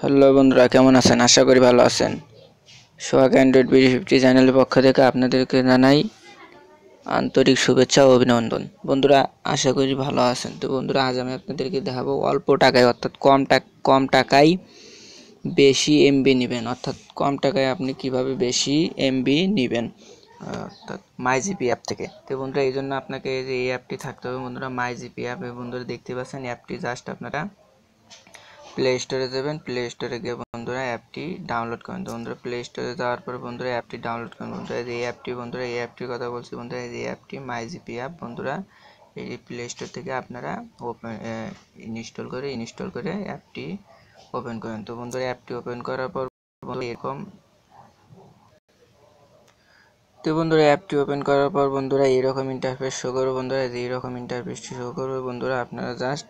hello বন্ধুরা কেমন আছেন আশা করি ভালো আছেন সোহাগ অ্যান্ড্রয়েড বিডি ফিফটি চ্যানেলের পক্ষ থেকে আপনাদেরকে জানাই আন্তরিক শুভেচ্ছা ও অভিনন্দন বন্ধুরা আশা করি ভালো আছেন তো বন্ধুরা আজ আমি আপনাদেরকে দেখাবো অল্প টাকায় অর্থাৎ কম টাক কম টাকায় বেশি এমবি নেবেন অর্থাৎ কম টাকায় আপনি কিভাবে বেশি এমবি নেবেন মাইজিপি অ্যাপ থেকে তো বন্ধুরা এই জন্য আপনাকে যে এই অ্যাপটি থাকতে হবে বন্ধুরা মাইজিপি অ্যাপ বন্ধুরা দেখতে পাচ্ছেন অ্যাপটি জাস্ট আপনারা প্লে স্টোরে যাবেন প্লে স্টোরে গিয়ে বন্ধুরা অ্যাপটি ডাউনলোড করেন তো বন্ধুরা প্লে স্টোরে যাওয়ার পর বন্ধুরা অ্যাপটি ডাউনলোড করেন বন্ধুরা এই অ্যাপটি বন্ধুরা এই অ্যাপটির কথা বলছি বন্ধুরা এই অ্যাপটি মাইজিপি অ্যাপ বন্ধুরা এই প্লে স্টোর থেকে আপনারা ওপেন ইনস্টল করে ইনস্টল করে অ্যাপটি ওপেন করেন তো বন্ধুরা অ্যাপটি ওপেন করার পর এরকম তো বন্ধুরা অ্যাপটি ওপেন করার পর বন্ধুরা এইরকম ইন্টারফেস শো করবে বন্ধুরা এইরকম ইন্টারফেসটি শো করবে বন্ধুরা আপনারা জাস্ট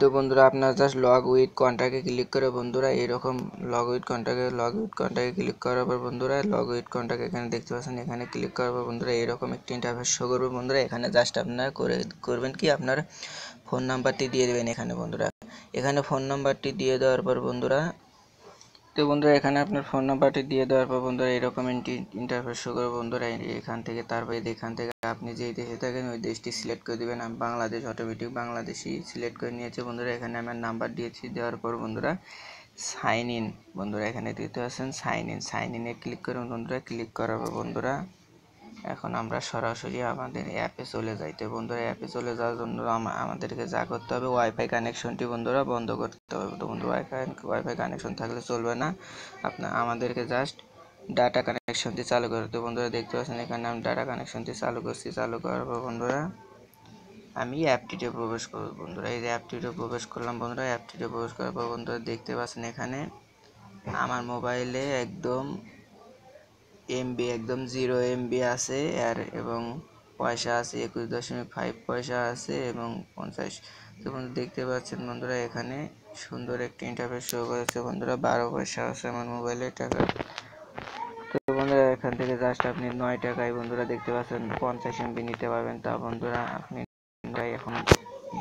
তো বন্ধুরা আপনারা জাস্ট লগ উইথ কন্ট্যাক্টে ক্লিক করে বন্ধুরা এরকম লগ উইথ কন্ট্যাক্টে লগ উইথ কন্ট্যাক্টে ক্লিক করার পর বন্ধুরা লগ উইথ কন্ট্যাক্ট এখানে দেখতে পাচ্ছেন এখানে ক্লিক করার পর বন্ধুরা এরকম একটি ইন্টারফেস শো করবে বন্ধুরা এখানে জাস্ট আপনারা করে করবেন কি আপনার ফোন নাম্বারটি দিয়ে দেবেন এখানে বন্ধুরা এখানে ফোন নাম্বারটি দিয়ে দেওয়ার পর বন্ধুরা তো বন্ধুরা এখানে আপনার ফোন নাম্বারটি দিয়ে দেওয়ার পর বন্ধুরা এরকম ইন্টারফেস করে বন্ধুরা এখান থেকে তারপরে এখান থেকে আপনি যেই দেশে থাকেন ওই দেশটি সিলেক্ট করে দেবেন আমি বাংলাদেশ অটোমেটিক বাংলাদেশি সিলেক্ট করে নিয়েছে বন্ধুরা এখানে আমার নাম্বার দিয়েছি দেওয়ার পর বন্ধুরা সাইন ইন বন্ধুরা এখানে দিতে আছেন সাইন ইন সাইন ইনে ক্লিক করুন বন্ধুরা ক্লিক করাবো বন্ধুরা এখন আমরা সরাসরি আমাদের অ্যাপে চলে যাইতে বন্ধুরা অ্যাপে চলে যাওয়ার জন্য আমাদেরকে যা করতে হবে ওয়াইফাই কানেকশনটি বন্ধুরা বন্ধ করতে হবে তো বন্ধু ওয়াইফাই ওয়াইফাই কানেকশন থাকলে চলবে না আপনার আমাদেরকে জাস্ট ডাটা কানেকশনটি চালু করে তো বন্ধুরা দেখতে পাচ্ছেন এখানে আমি ডাটা কানেকশনটি চালু করছি চালু করার পর বন্ধুরা আমি অ্যাপটিতে প্রবেশ করবো বন্ধুরা এই যে অ্যাপটিতে প্রবেশ করলাম বন্ধুরা অ্যাপটিতে প্রবেশ করার পর বন্ধুরা দেখতে পাচ্ছেন এখানে আমার মোবাইলে একদম এমবি একদম জিরো এমবি আছে আর এবং পয়সা আছে একুশ দশমিক ফাইভ পয়সা আছে এবং পঞ্চাশ তো বন্ধু দেখতে পাচ্ছেন বন্ধুরা এখানে সুন্দর একটি ইন্টারফেস শো করেছে বন্ধুরা বারো পয়সা আছে আমার মোবাইলে টাকা তো বন্ধুরা এখান থেকে জাস্ট আপনি নয় টাকায় বন্ধুরা দেখতে পাচ্ছেন পঞ্চাশ এমবি নিতে পারবেন তা বন্ধুরা আপনি এখন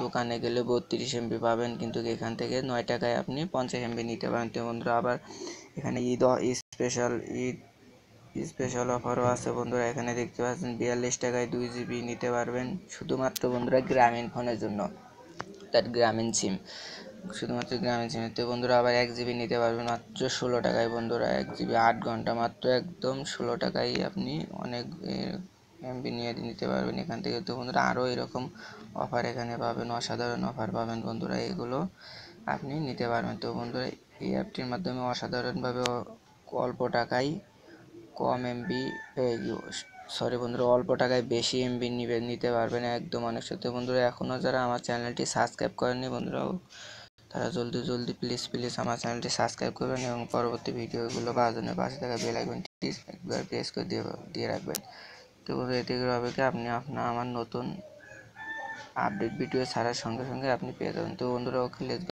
দোকানে গেলে বত্রিশ এমবি পাবেন কিন্তু এখান থেকে নয় টাকায় আপনি পঞ্চাশ এমবি নিতে পারেন তো বন্ধুরা আবার এখানে ঈদ স্পেশাল ঈদ স্পেশাল অফারও আছে বন্ধুরা এখানে দেখতে পাচ্ছেন বিয়াল্লিশ টাকায় দুই জিবি নিতে পারবেন শুধুমাত্র বন্ধুরা গ্রামীণ ফোনের জন্য তার গ্রামীণ সিম শুধুমাত্র গ্রামীণ তো বন্ধুরা আবার এক জিবি নিতে পারবেন মাত্র ষোলো টাকায় বন্ধুরা এক জিবি আট ঘন্টা মাত্র একদম ষোলো টাকায় আপনি অনেক এমবি নিয়ে নিতে পারবেন এখান থেকে তো বন্ধুরা আরও এরকম অফার এখানে পাবেন অসাধারণ অফার পাবেন বন্ধুরা এগুলো আপনি নিতে পারবেন তো বন্ধুরা এই অ্যাপটির মাধ্যমে অসাধারণভাবে অল্প টাকায় কম এমবি সরি বন্ধুরা অল্প টাকায় বেশি এমবি নিবে নিতে পারবেন একদম অনেক সাথে বন্ধুরা এখনও যারা আমার চ্যানেলটি সাবস্ক্রাইব করেনি বন্ধুরাও তারা জলদি জলদি প্লিজ প্লিজ আমার চ্যানেলটি সাবস্ক্রাইব করবেন এবং পরবর্তী ভিডিওগুলো পাওয়ার জন্য পাশে থাকা বেল আইকন একবার প্রেস করে দিয়ে দিয়ে রাখবেন তো এতে হবে কি আপনি আপনার আমার নতুন আপডেট ভিডিও ছাড়ার সঙ্গে সঙ্গে আপনি পেয়ে যাবেন তো বন্ধুরা ওকে